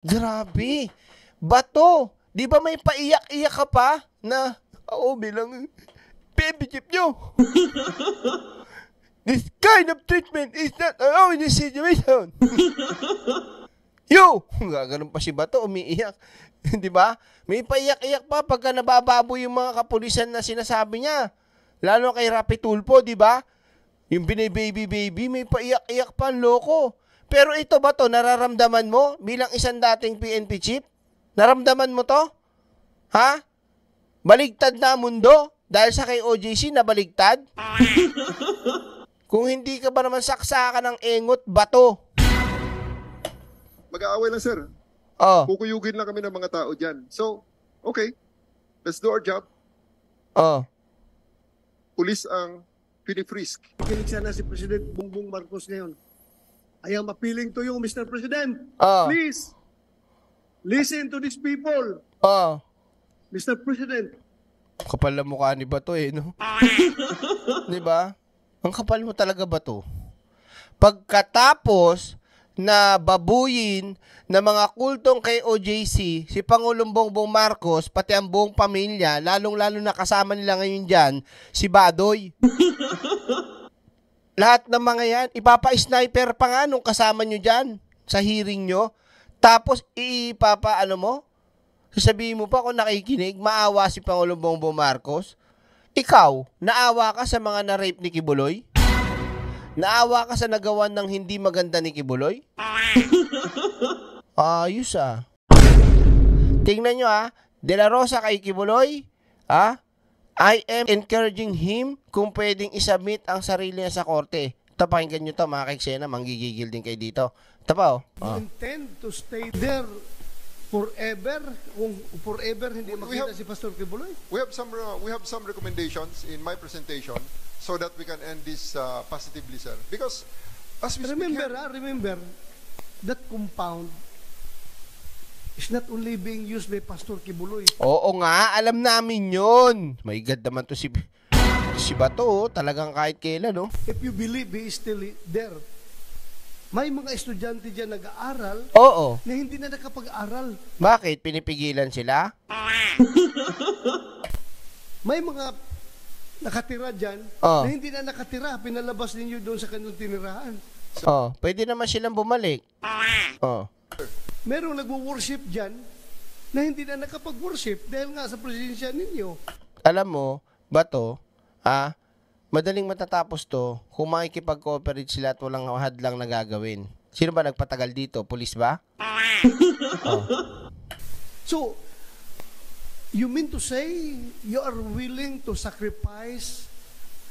Grabe. Bato. Di ba may paiyak-iyak ka pa na, oo, bilang baby chip nyo. This kind of treatment is not allowed in this situation. Yo! Gaganon pa si Bato, umiiyak. di ba? May paiyak-iyak pa pagka nabababo yung mga kapulisan na sinasabi niya. Lalo kay Rapi Tulpo, di ba? Yung binibaby-baby, may paiyak-iyak pa, loko. Pero ito ba to nararamdaman mo bilang isang dating PNP chief? Naramdaman mo to? Ha? Baligtad na mundo dahil sa kay OJC na baligtad? Kung hindi ka ba naman saksakan ng engot, bato. Mag-aaway lang, sir. Oh. Kukuyugin lang kami ng mga tao dyan. So, okay. Let's do our job. Oh. Pulis ang pinifrisk. Kinig sana si President Bongbong Marcos ngayon. I am appealing to you, Mr. President. Oh. Please, listen to these people. Oh. Ah. Mr. President. Kapal na mukha ni Bato eh, no? di ba? Ang kapal mo talaga ba to? Pagkatapos na babuyin na mga kultong kay OJC, si Pangulong Bongbong Marcos, pati ang buong pamilya, lalong-lalo na kasama nila ngayon dyan, si Badoy. Lahat ng mga yan, ipapa-sniper pa nga nung kasama nyo dyan sa hearing nyo. Tapos ipapa, ano mo, sasabihin mo pa kung nakikinig, maawa si Pangulong Bongbong Marcos. Ikaw, naawa ka sa mga na-rape ni Kibuloy? Naawa ka sa nagawa ng hindi maganda ni Kibuloy? Ayos ah. Tingnan nyo ah, De La Rosa kay Kibuloy, ah, I am encouraging him kung pwedeng isubmit ang sarili niya sa korte. Ito, pakinggan nyo to mga kaiksena, manggigigil din kayo dito. Ito pa, oh. oh. intend to stay there forever kung forever hindi makita have, si Pastor Kibuloy? We have some uh, we have some recommendations in my presentation so that we can end this uh, positively sir because as we remember speak, ah, remember that compound is not only being used by Pastor Kibuloy. Oo nga, alam namin yun. May God naman to si, si Bato, oh. talagang kahit kailan, no? Oh. If you believe he is still there, may mga estudyante dyan nag-aaral Oo. na hindi na nakapag-aral. Bakit? Pinipigilan sila? may mga nakatira dyan Oo. na hindi na nakatira. Pinalabas ninyo doon sa kanilang tinirahan. So, oh, pwede naman silang bumalik. Oo merong nagwo-worship dyan na hindi na nakapag-worship dahil nga sa presensya ninyo. Alam mo, bato, ah, madaling matatapos to kung makikipag-cooperate sila at walang hadlang na gagawin. Sino ba nagpatagal dito? Pulis ba? oh. So, you mean to say you are willing to sacrifice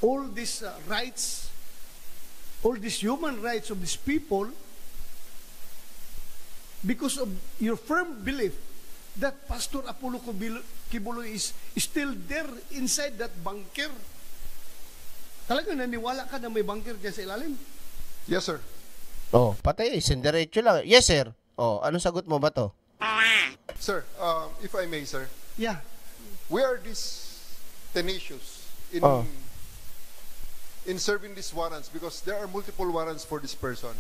all these uh, rights, all these human rights of these people because of your firm belief that Pastor Apollo Kibulo is still there inside that bunker. Talagang naniwala ka na may bunker dyan sa ilalim? Yes, sir. Oh, patay. Sindiretso lang. Yes, sir. Oh, anong sagot mo ba to? Sir, um, if I may, sir. Yeah. We are this tenacious in oh. in serving these warrants because there are multiple warrants for this person.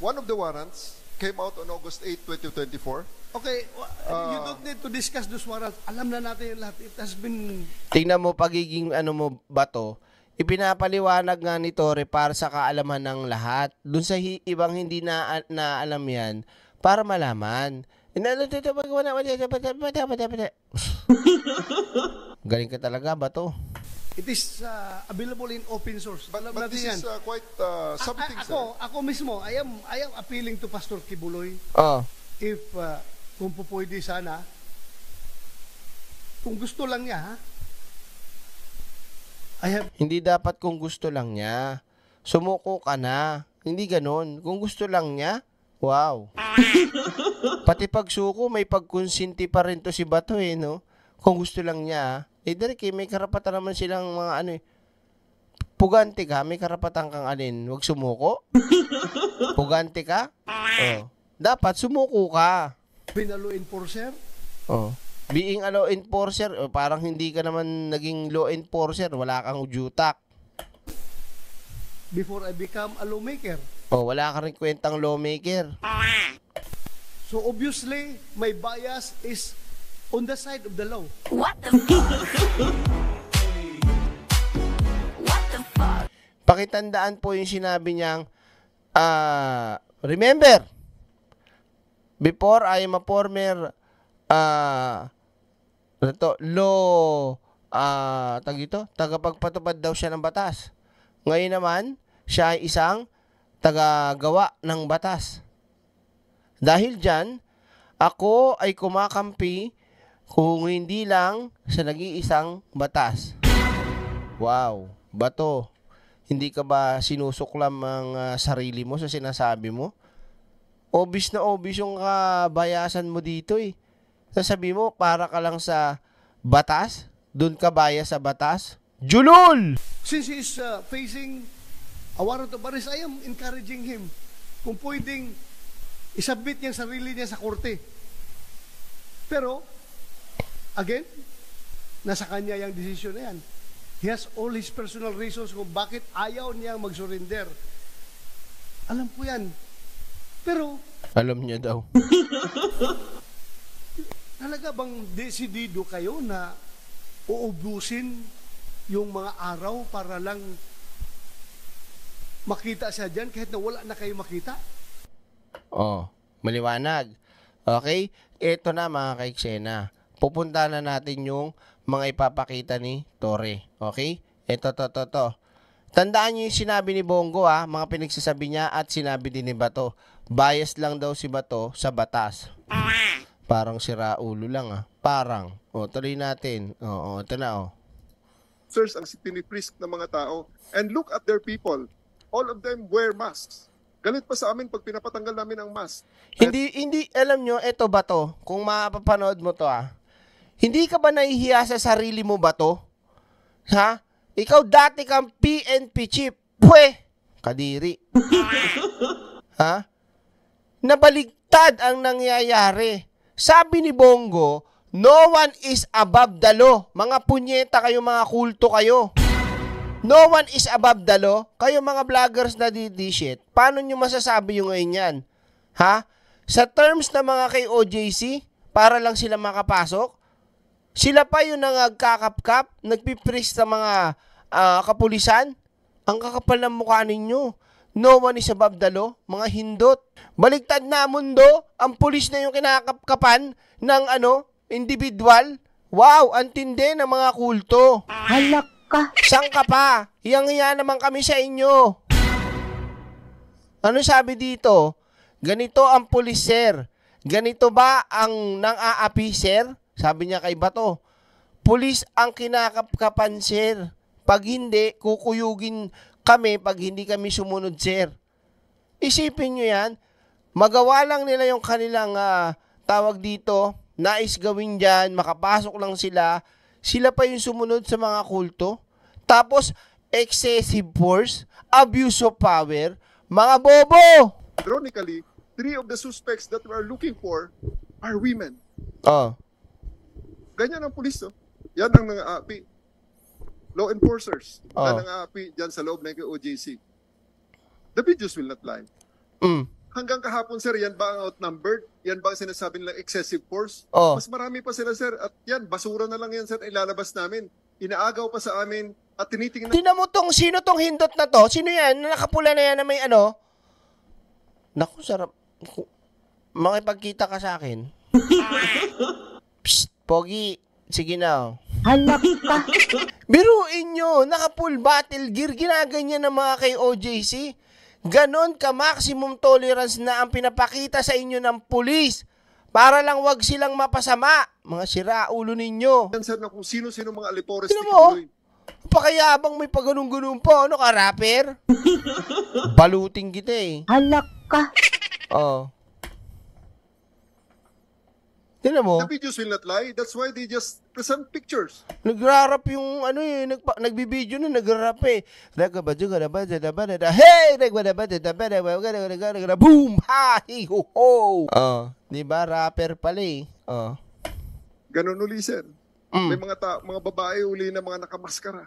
One of the warrants came out on August 8, 2024. Okay, uh, you don't need to discuss this warrants. Alam na natin lahat. It has been... Tingnan mo pagiging ano mo bato, ipinapaliwanag nga ni Tore para sa kaalaman ng lahat. Doon sa hi- ibang hindi na, na alam yan, para malaman. Galing ka talaga, bato. It is uh, available in open source. But, but this yan. is uh, quite uh, something, a- ako, Ako mismo, I am, I am appealing to Pastor Kibuloy. Ah. If, uh, kung po pwede sana, kung gusto lang niya, ha? I have... Hindi dapat kung gusto lang niya. Sumuko ka na. Hindi ganon. Kung gusto lang niya, wow. Pati pagsuko, may pagkonsinti pa rin to si Bato eh, no? Kung gusto lang niya, eh, Derek, eh, may karapatan naman silang mga ano eh. Pugante ka, may karapatan kang alin. Huwag sumuko. Pugante ka? Oh. Dapat sumuko ka. Being a law enforcer? Oh. Being a law enforcer, oh, parang hindi ka naman naging law enforcer. Wala kang ujutak. Before I become a lawmaker? Oh, wala ka rin kwentang lawmaker. Ah. So obviously, my bias is on the side of the law. What the fuck? What the fuck? Pakitandaan po yung sinabi niyang, uh, remember, before I am a former uh, ah, ito, ano law uh, ah, tag ito, tagapagpatupad daw siya ng batas. Ngayon naman, siya ay isang tagagawa ng batas. Dahil dyan, ako ay kumakampi kung hindi lang sa nag-iisang batas. Wow, bato. Hindi ka ba sinusuklam ang uh, sarili mo sa sinasabi mo? Obvious na obvious yung kabayasan mo dito eh. Sasabi mo, para ka lang sa batas? Doon ka baya sa batas? Julul! Since he's uh, facing a warrant of arrest, I am encouraging him kung pwedeng isabit niya sarili niya sa korte. Pero Again, nasa kanya yung desisyon na yan. He has all his personal reasons kung bakit ayaw niya mag-surrender. Alam ko yan. Pero... Alam niya daw. talaga bang desidido kayo na uubusin yung mga araw para lang makita siya dyan kahit na wala na kayo makita? Oh, maliwanag. Okay, ito na mga kaiksena pupunta na natin yung mga ipapakita ni Tore. Okay? Ito, to, to, to. Tandaan niyo yung sinabi ni Bongo ha, ah, mga pinagsasabi niya at sinabi din ni Bato. Bias lang daw si Bato sa batas. Parang sira ulo lang ha. Ah. Parang. O, tuloy natin. Oo, ito na o. Sirs, ang tiniprisk ng mga tao. And look at their people. All of them wear masks. Galit pa sa amin pag pinapatanggal namin ang mask. Hindi, hindi, alam nyo, eto ba to? Kung mapapanood mo to ah hindi ka ba nahihiya sa sarili mo ba to? Ha? Ikaw dati kang PNP chief. Pwe! Kadiri. ha? Nabaligtad ang nangyayari. Sabi ni Bongo, no one is above the law. Mga punyeta kayo, mga kulto kayo. No one is above the law. Kayo mga vloggers na didishit, paano nyo masasabi yung ngayon yan? Ha? Sa terms ng mga kay OJC, para lang sila makapasok, sila pa yung nagkakapkap, nagpiprist sa mga uh, kapulisan. Ang kakapal ng mukha ninyo. No one is above the law, mga hindot. Baligtad na mundo, ang pulis na yung kinakapkapan ng ano, individual. Wow, antinde ng mga kulto. Halak ka. Saan ka pa? Hiyang-hiya naman kami sa inyo. Ano sabi dito? Ganito ang pulis, sir. Ganito ba ang nang aapi, sir? Sabi niya kay Bato, pulis ang kinakapkapan, sir. Pag hindi, kukuyugin kami pag hindi kami sumunod, sir. Isipin niyo yan. Magawa lang nila yung kanilang uh, tawag dito, nais gawin dyan, makapasok lang sila. Sila pa yung sumunod sa mga kulto. Tapos, excessive force, abuse of power, mga bobo! Ironically, three of the suspects that we are looking for are women. Oh. Ganyan ang pulis, no? Oh. Yan ang nangaapi. Law enforcers. Oh. Yan ang nangaapi dyan sa loob ng OJC. The videos will not lie. Mm. Hanggang kahapon, sir, yan ba ang outnumbered? Yan ba ang sinasabi nilang excessive force? Oh. Mas marami pa sila, sir. At yan, basura na lang yan, sir. Ilalabas namin. Inaagaw pa sa amin. At tinitingnan... Tinan mo tong, sino tong hindot na to? Sino yan? Nakapula na yan na may ano? Naku, sarap. Makipagkita ka sa akin. Psst. Pogi, sige na. Oh. Halak pa. Biruin nyo, naka-full battle gear, ginaganyan ng mga kay OJC. Ganon ka maximum tolerance na ang pinapakita sa inyo ng pulis para lang wag silang mapasama. Mga sira ulo ninyo. Kansan na kung sino-sino mga alipores ni Kuloy. Oh. Pakayabang may paganong-ganong po. ano ka, rapper? Baluting kita eh. Halak ka. Oo. Oh. Tinan mo. The videos will not lie. That's why they just present pictures. Nagrarap yung ano eh, nagpa, nagbibideo na nagrarap eh. Nagbabadyo ka na ba, da ba, da hey, nagbabadyo, da ba, da ba, da ba, da ba, boom, ha, hi, ho, ho. Oh, di ba, rapper pala eh. Oh. Ganun uli, sir. Mm. May mga, ta- mga babae uli na mga nakamaskara.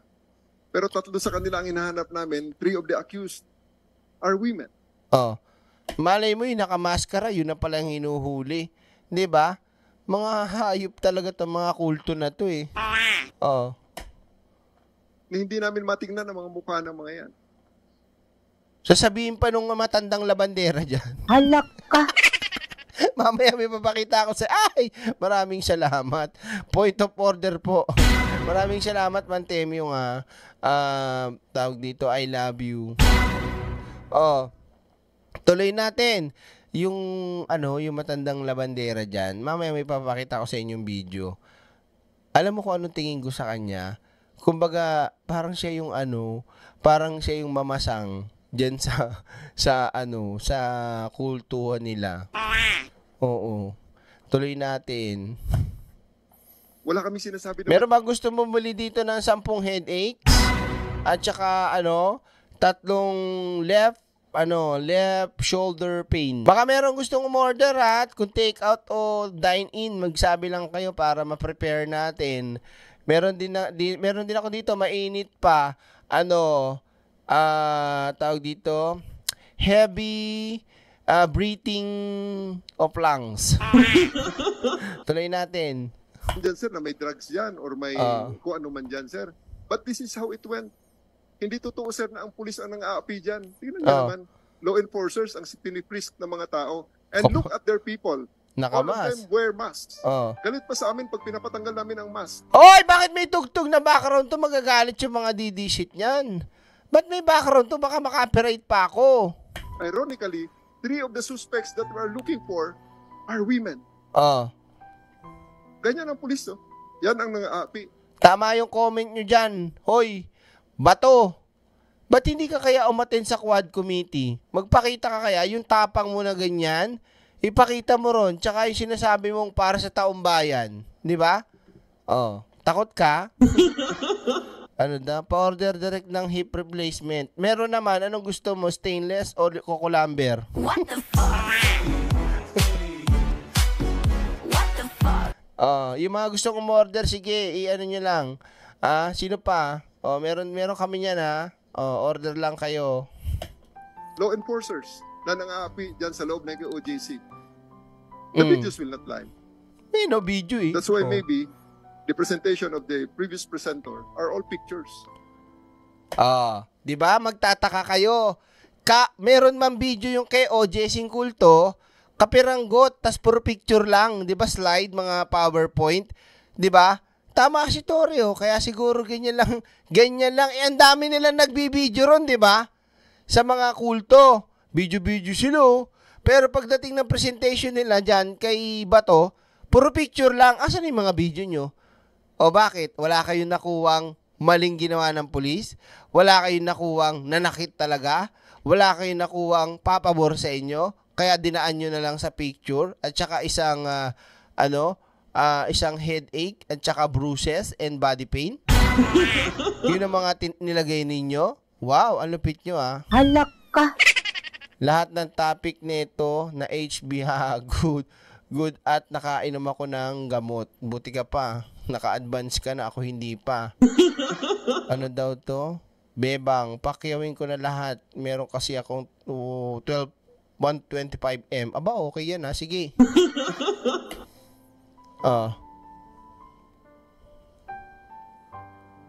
Pero tatlo sa kanila ang hinahanap namin, three of the accused are women. Oh. Malay mo yung nakamaskara, yun na palang hinuhuli. Di ba? Mga hayop talaga tong mga kulto na to eh. Oo. Oh. Hindi namin matingnan ang mga mukha ng mga yan. Sasabihin pa nung matandang labandera dyan. Halak ka! Mamaya may papakita ako sa... Ay! Maraming salamat. Point of order po. Maraming salamat, Mantemio nga. Uh, tawag dito, I love you. Oh. Tuloy natin. Yung ano, yung matandang labandera dyan, mamaya may papakita ko sa inyong video. Alam mo kung anong tingin ko sa kanya? Kumbaga, parang siya yung ano, parang siya yung mamasang dyan sa, sa ano, sa kultuhan nila. Oo. Tuloy natin. Wala kami sinasabi na... Meron ba gusto mo muli dito ng sampung headache? At saka ano, tatlong left, ano, left shoulder pain. Baka meron gustong umorder at kung take out o dine in, magsabi lang kayo para ma-prepare natin. Meron din na, di, meron din ako dito, mainit pa. Ano, ah uh, tawag dito, heavy uh, breathing of lungs. Tuloy natin. Diyan sir na may drugs diyan or may uh, kung ano man diyan sir. But this is how it went. Hindi totoo, sir, na ang pulis ang nang-aapi dyan. Tingnan nyo oh. naman, law enforcers ang piniprisk ng mga tao. And oh. look at their people. Nakamas. All wear masks. Oh. Galit pa sa amin pag pinapatanggal namin ang mask. Hoy, bakit may tugtog na background to? Magagalit yung mga DD shit niyan. Ba't may background to? Baka makapirate pa ako. Ironically, three of the suspects that we are looking for are women. Oh. Ganyan ang pulis, no? Oh. Yan ang nang-aapi. Tama yung comment nyo dyan. Hoy, bato. Ba't hindi ka kaya umaten sa quad committee? Magpakita ka kaya yung tapang mo na ganyan? Ipakita mo ron, tsaka yung sinasabi mong para sa taong bayan. Di ba? Oh, takot ka? ano na, pa-order direct ng hip replacement. Meron naman, anong gusto mo? Stainless o kukulamber? What the fuck? Oh, yung mga gusto kong order, sige, i-ano nyo lang. Ah, sino pa? Oh, meron meron kami niyan ha. Oh, order lang kayo. Law enforcers na nangapi diyan sa loob ng OJC. The mm. videos will not lie. May no video eh. That's why oh. maybe the presentation of the previous presenter are all pictures. Ah, oh, 'di ba? Magtataka kayo. Ka meron man video yung kay OJ Singkulto, kapiranggot, tas puro picture lang, 'di ba? Slide, mga PowerPoint, 'di ba? Tama si Torrio, oh. kaya siguro ganyan lang, ganyan lang. Eh, ang dami nila nagbibideo ron, di ba? Sa mga kulto, video-video sila. Oh. Pero pagdating ng presentation nila dyan kay Bato, puro picture lang. Asan yung mga video nyo? O bakit? Wala kayong nakuwang maling ginawa ng pulis? Wala kayong nakuwang nanakit talaga? Wala kayong nakuwang papabor sa inyo? Kaya dinaan nyo na lang sa picture at saka isang uh, ano, uh, isang headache at saka bruises and body pain. Yun ang mga tin- nilagay ninyo. Wow, ang lupit nyo ah. Halak ka. Lahat ng topic nito na HB ha, good. Good at nakainom ako ng gamot. Buti ka pa. Naka-advance ka na, ako hindi pa. ano daw to? Bebang, pakiyawin ko na lahat. Meron kasi akong oh, 12 125M. Aba, okay yan ha. Ah. Sige. Uh,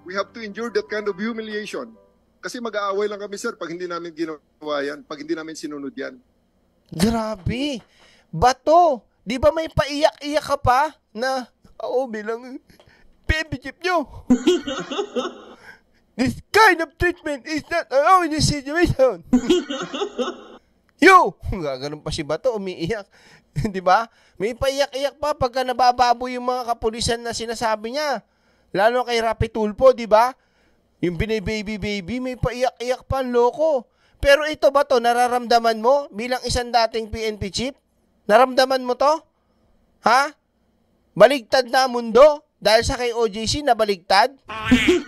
we have to endure that kind of humiliation. Kasi mag-aaway lang kami, sir, pag hindi namin ginawa yan, pag hindi namin sinunod yan. Grabe! Bato! Di ba may paiyak-iyak ka pa na, oo, bilang baby jeep nyo! This kind of treatment is not allowed in this situation! Yo! Gaganon pa si Bato, umiiyak. 'Di ba? May paiyak-iyak pa pagka nabababo yung mga kapulisan na sinasabi niya. Lalo kay Rapitulpo, 'di ba? Yung binibaby baby, may paiyak-iyak pa, loko. Pero ito ba to, nararamdaman mo bilang isang dating PNP chief? Naramdaman mo to? Ha? Baligtad na mundo dahil sa kay OJC na baligtad?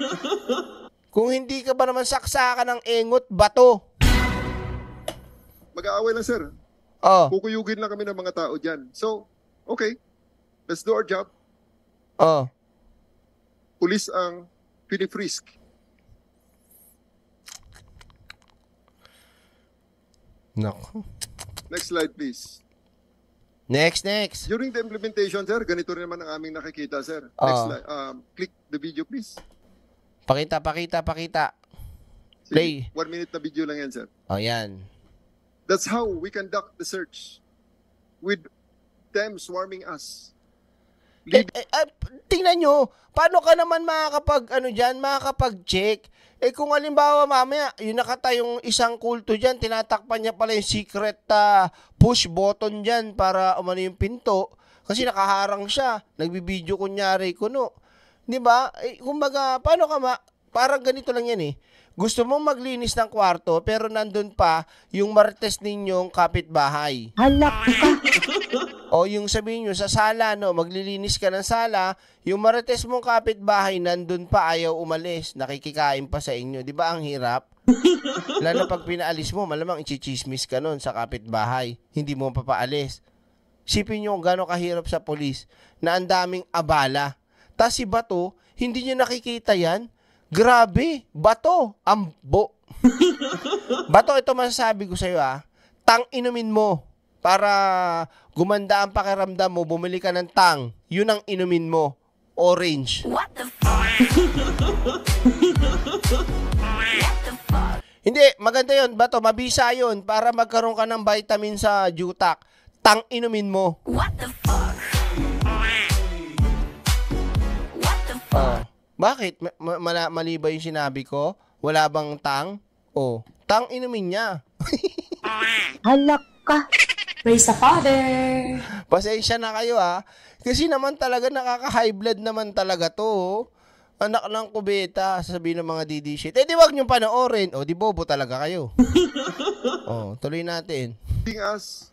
Kung hindi ka ba naman saksakan ng engot, bato. Mag-aaway lang, sir. Oh. Kukuyugin lang kami ng mga tao dyan. So, okay. Let's do our job. Oh. Pulis ang pinifrisk. Nako. Next slide, please. Next, next. During the implementation, sir, ganito rin naman ang aming nakikita, sir. Oh. Next slide. Um, click the video, please. Pakita, pakita, pakita. Play. Sige, one minute na video lang yan, sir. Oh, yan. That's how we conduct the search. With them swarming us. Eh, eh, eh, tingnan nyo, paano ka naman makakapag, ano dyan, makakapag-check? Eh kung alimbawa mamaya, yung nakatayong isang kulto dyan, tinatakpan niya pala yung secret uh, push button dyan para umano yung pinto. Kasi nakaharang siya, nagbibideo kunyari kuno. Di ba? Eh, kumbaga, paano ka ma... Parang ganito lang yan eh gusto mong maglinis ng kwarto pero nandun pa yung martes ninyong kapitbahay. Halak ka! o yung sabihin nyo sa sala, no, maglilinis ka ng sala, yung martes mong kapitbahay nandun pa ayaw umalis, nakikikain pa sa inyo. Di ba ang hirap? Lalo pag pinaalis mo, malamang ichichismis ka nun sa kapitbahay. Hindi mo papaalis. Sipin nyo kung gano'ng kahirap sa polis na ang daming abala. Tapos si Bato, hindi niya nakikita yan Grabe, bato, ambo. bato, ito masasabi ko sa'yo ah. Tang inumin mo para gumanda ang pakiramdam mo, bumili ka ng tang. Yun ang inumin mo. Orange. What the fuck? Hindi, maganda yon Bato, mabisa yon para magkaroon ka ng vitamin sa jutak. Tang inumin mo. What the fuck? What the fuck? Uh. Bakit? Ma- ma- mali ba yung sinabi ko? Wala bang tang? Oh, tang inumin niya. Alak ka. Praise the Father. Pasensya na kayo ah. Kasi naman talaga nakaka-high blood naman talaga to. Oh. Anak ng kubeta, sasabihin ng mga DD shit. Eh di wag niyo panoorin. O oh, di bobo talaga kayo. oh, tuloy natin. Prohibiting us,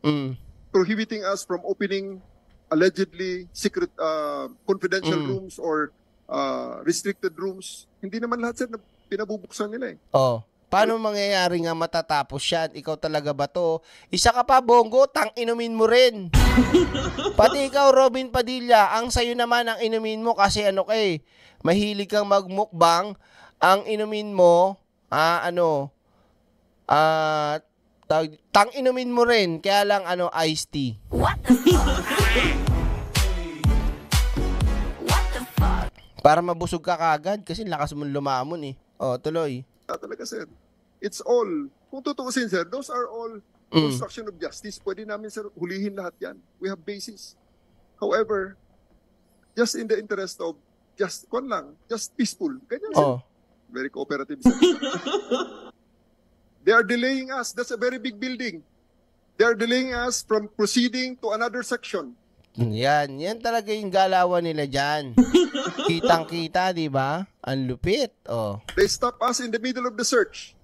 Mm. prohibiting us from opening allegedly secret uh, confidential mm. rooms or uh, restricted rooms. Hindi naman lahat sir na pinabubuksan nila eh. Oh. Paano mangyayari nga matatapos yan? Ikaw talaga ba to? Isa ka pa, Bongo, tang inumin mo rin. Pati ikaw, Robin Padilla, ang sayo naman ang inumin mo kasi ano kay, eh, mahilig kang magmukbang, ang inumin mo, ah, ano, ah, tang inumin mo rin, kaya lang ano, iced tea. What the fuck? Para mabusog ka kagad kasi lakas mo lumamon eh. Oh, tuloy. Ah, talaga sir. It's all. Kung tutuusin sir, those are all mm. construction of justice. Pwede namin sir hulihin lahat yan. We have basis. However, just in the interest of just, kon lang, just peaceful. Ganyan sir. Oh. Very cooperative sir. They are delaying us. That's a very big building. They are delaying us from proceeding to another section. Yan. Yan talaga yung galawan nila diyan. Kitang-kita, di ba? Ang lupit. Oh. They stop us in the middle of the search.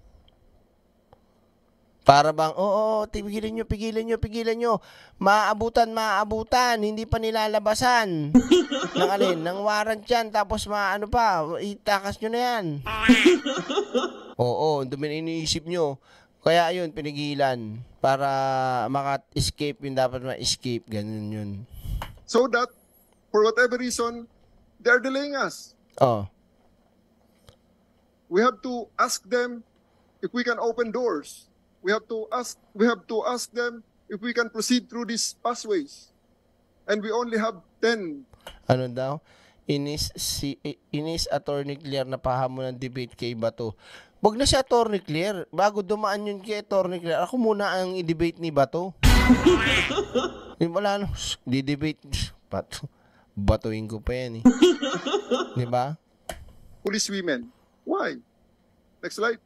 Para bang, oo, oh, oh, pigilan nyo, pigilan nyo, pigilan nyo. Maaabutan, maaabutan, hindi pa nilalabasan. ng alin, ng warrant yan, tapos maano pa, itakas nyo na yan. oo, oh, dumi iniisip nyo. Kaya ayun, pinigilan para maka-escape yung dapat ma-escape, ganun yun. So that, for whatever reason, They're delaying us. Oh. We have to ask them if we can open doors. We have to ask we have to ask them if we can proceed through these pathways. And we only have 10. Ano daw? Inis si Inis Attorney Clear na pahamon ng debate kay Bato. Wag na si Attorney Clear. Bago dumaan yun kay Attorney Clear, ako muna ang i-debate ni Bato. Wala no. Di-debate. Bato batuin ko pa yan eh. Di ba? Police women. Why? Next slide.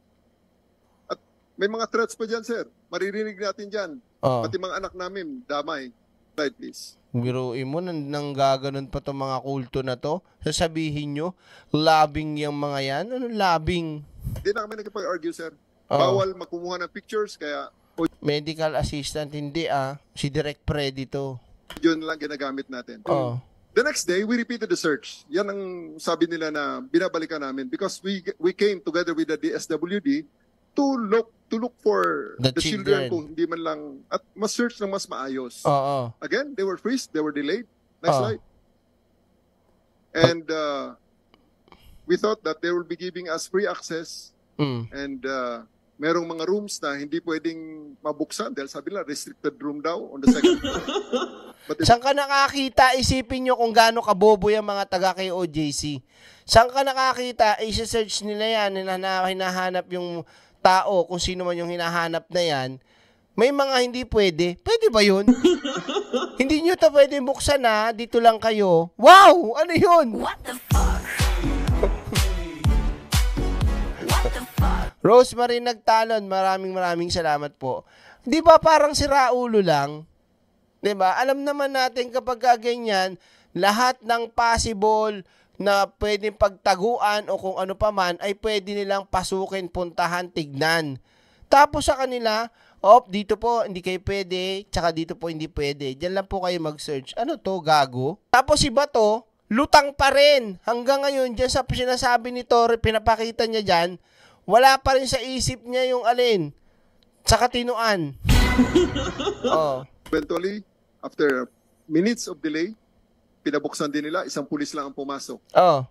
At may mga threats pa dyan, sir. Maririnig natin dyan. Oh. Pati mga anak namin, damay. Slide, please. Biruin mo, nang, nang gaganon pa itong mga kulto na to. Sasabihin nyo, labing yung mga yan. Ano labing? Hindi na kami nagkapag-argue, sir. Oh. Bawal magkumuha ng pictures, kaya... Medical assistant, hindi ah. Si Direct Predito. Yun lang ginagamit natin. Oo. Oh. Ah. The next day, we repeated the search. Yan ang sabi nila na binabalikan namin because we we came together with the DSWD to look to look for the, the children. children kung hindi man lang at mas search ng mas maayos. Oo. Oh, Again, they were freezed, they were delayed. Next oh. slide. And uh, we thought that they will be giving us free access mm. and uh, merong mga rooms na hindi pwedeng mabuksan dahil sabi nila restricted room daw on the second floor. But Saan ka nakakita? Isipin nyo kung gaano kabobo yung mga taga kay OJC. Saan ka nakakita? I-search nila yan, hinahanap yung tao, kung sino man yung hinahanap na yan. May mga hindi pwede. Pwede ba yun? hindi nyo to pwede buksan na, dito lang kayo. Wow! Ano yun? What the fuck? Rosemary Nagtalon, maraming maraming salamat po. 'Di ba parang si Raulo lang? 'Di ba? Alam naman natin kapag ganyan, lahat ng possible na pwedeng pagtaguan o kung ano pa man ay pwede nilang pasukin, puntahan, tignan. Tapos sa kanila, op, oh, dito po hindi kayo pwede, tsaka dito po hindi pwede. Diyan lang po kayo mag-search. Ano to, gago? Tapos si Bato, lutang pa rin. Hanggang ngayon, dyan sa sinasabi ni Torre, pinapakita niya diyan, wala pa rin sa isip niya yung alin, sa katinuan. oh. Eventually, after minutes of delay, pinabuksan din nila, isang pulis lang ang pumasok. Oh.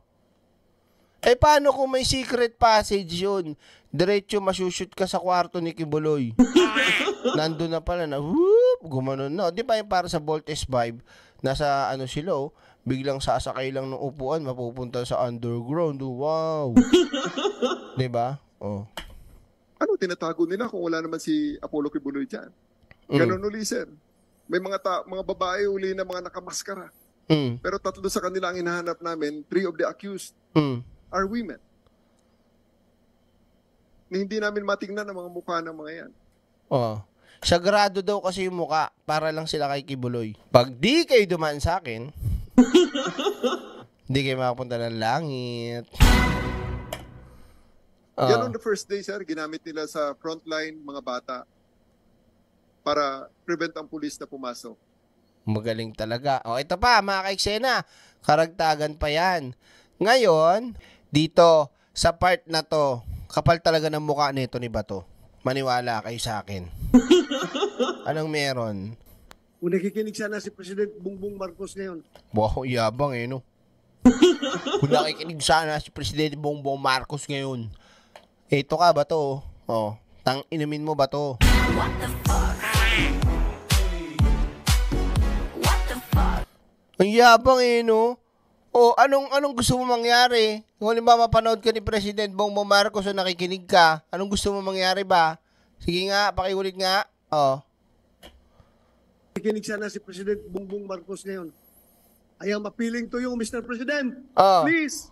Eh paano kung may secret passage yun? Diretso masushoot ka sa kwarto ni Kibuloy. Nandun na pala na, whoop, gumanon. na. di ba yung para sa Voltage 5, nasa ano si Low, biglang sasakay lang ng upuan, mapupunta sa underground. Wow! ba? diba? Oh. Ano, tinatago nila kung wala naman si Apollo Kibuloy dyan. Mm. Ganun mm. uli, sir. May mga, ta- mga babae uli na mga nakamaskara. Mm. Pero tatlo sa kanila ang hinahanap namin, three of the accused mm. are women. Na hindi namin matingnan ang mga mukha ng mga yan. Oh. Sagrado daw kasi yung mukha para lang sila kay Kibuloy. Pag di kayo dumaan sa akin, hindi kayo makapunta ng langit. Uh, Yan ah. on the first day, sir, ginamit nila sa frontline mga bata para prevent ang pulis na pumasok. Magaling talaga. O, oh, ito pa, mga kaiksena. Karagtagan pa yan. Ngayon, dito, sa part na to, kapal talaga ng mukha nito ni Bato. Maniwala kayo sa akin. Anong meron? Kung nakikinig sana si President Bongbong Marcos ngayon. Wow, yabang eh, no? Kung nakikinig sana si President Bongbong Marcos ngayon. Ito ka ba to? Oh, tang inumin mo ba to? What the fuck? What the fuck? Ang yabang eh, no? O oh, anong anong gusto mo mangyari? Kung halimbawa mapanood ka ni President Bongbong Marcos o nakikinig ka, anong gusto mo mangyari ba? Sige nga, pakiulit nga. Oh. Nakikinig sana si President Bongbong Marcos ngayon. I am appealing to you, Mr. President. Ah. Please,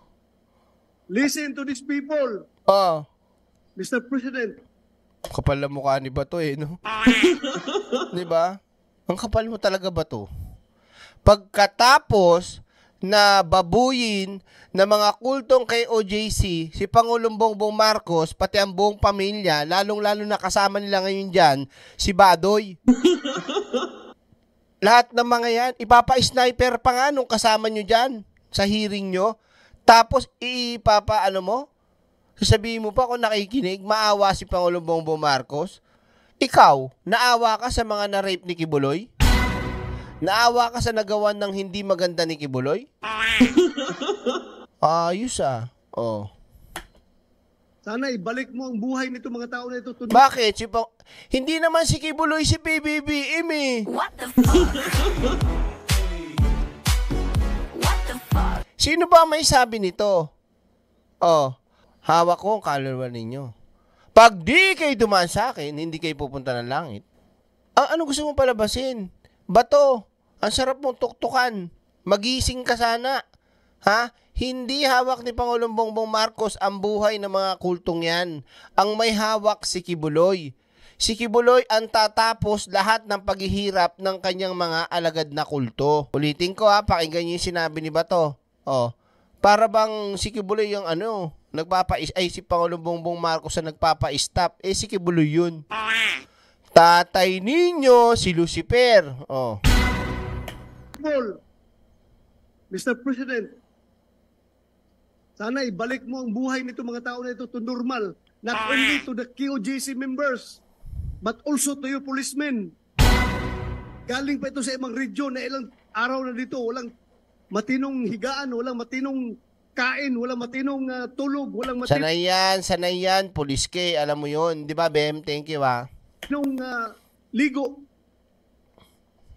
listen to these people. Ah. Mr. President. Kapal na mukha ni Bato eh, no? di ba? Ang kapal mo talaga ba to? Pagkatapos na babuyin ng mga kultong kay OJC, si Pangulong Bongbong Marcos, pati ang buong pamilya, lalong-lalo na kasama nila ngayon dyan, si Badoy. Lahat ng mga yan, ipapa-sniper pa nga nung kasama nyo dyan sa hearing nyo. Tapos ipapa, ano mo, sasabihin mo pa kung nakikinig, maawa si Pangulong Bongbong Marcos. Ikaw, naawa ka sa mga na-rape ni Kibuloy? Naawa ka sa nagawa ng hindi maganda ni Kibuloy? Ayos ah. Oh. Sana ibalik mo ang buhay nito mga tao na ito. Tuloy. Bakit? Si pa- Hindi naman si Kibuloy si PBBM Imi. Eh. What the fuck? What the fuck? Sino ba may sabi nito? Oh, hawak ko ang kaluluwa ninyo. Pag di kayo dumaan sa akin, hindi kayo pupunta ng langit. Ang ah, ano gusto mong palabasin? Bato. Ang sarap mong tuktukan. Magising ka sana. Ha? Hindi hawak ni Pangulong Bongbong Marcos ang buhay ng mga kultong yan. Ang may hawak si Kibuloy. Si Kibuloy ang tatapos lahat ng paghihirap ng kanyang mga alagad na kulto. Ulitin ko ha, pakinggan niyo yung sinabi ni Bato. Oh, para bang si Kibuloy yung ano, nagpapais ay si Pangulong Bongbong Marcos na nagpapa-stop. Eh si Kibuloy yun. Tatay ninyo si Lucifer. Oh. Mr. President, sana ibalik mo ang buhay nito mga tao na ito to normal. Not ah. only to the QGC members, but also to your policemen. Galing pa ito sa ibang region na ilang araw na dito, walang matinong higaan, walang matinong kain, walang matinong uh, tulog, walang matinong... Sanay yan, sanay yan, police kay, alam mo yun. Di ba, Bem? Thank you, ha? Ah. Nung uh, ligo.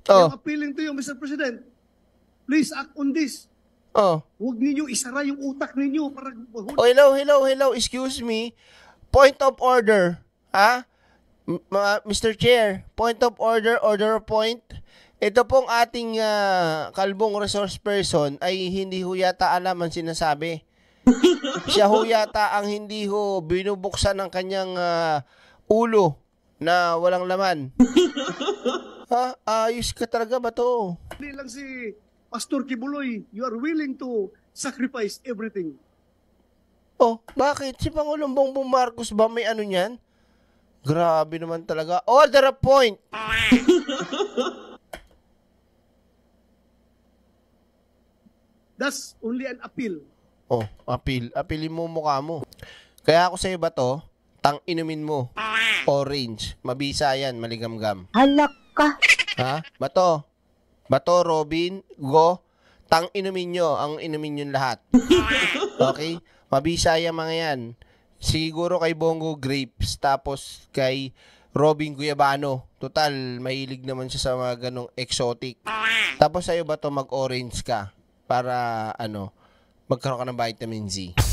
Oh. I'm appealing to you, Mr. President. Please act on this. Oh. Huwag ninyo isara yung utak ninyo para Oh, hello, hello, hello. Excuse me. Point of order. Ha? M- Mr. Chair, point of order, order of point. Ito pong ating uh, kalbong resource person ay hindi ho yata alam ang sinasabi. Siya ho yata ang hindi ho binubuksan ng kanyang uh, ulo na walang laman. ha? Ayos ka talaga ba to? Hindi lang si Pastor Kibuloy, you are willing to sacrifice everything. Oh, bakit? Si Pangulong Bongbong Marcos ba may ano niyan? Grabe naman talaga. Order a point! That's only an appeal. Oh, appeal. Apilin mo mukha mo. Kaya ako sa'yo ba to? Tang inumin mo. Orange. Mabisa yan, maligamgam. Halak ka. Ha? Bato, Bato, Robin, Go, tang inumin nyo, ang inumin nyo lahat. Okay? Mabisaya mga yan. Siguro kay Bongo Grapes, tapos kay Robin Guyabano. Total, mahilig naman siya sa mga ganong exotic. Tapos sa'yo ba to mag-orange ka para ano, magkaroon ka ng vitamin Z?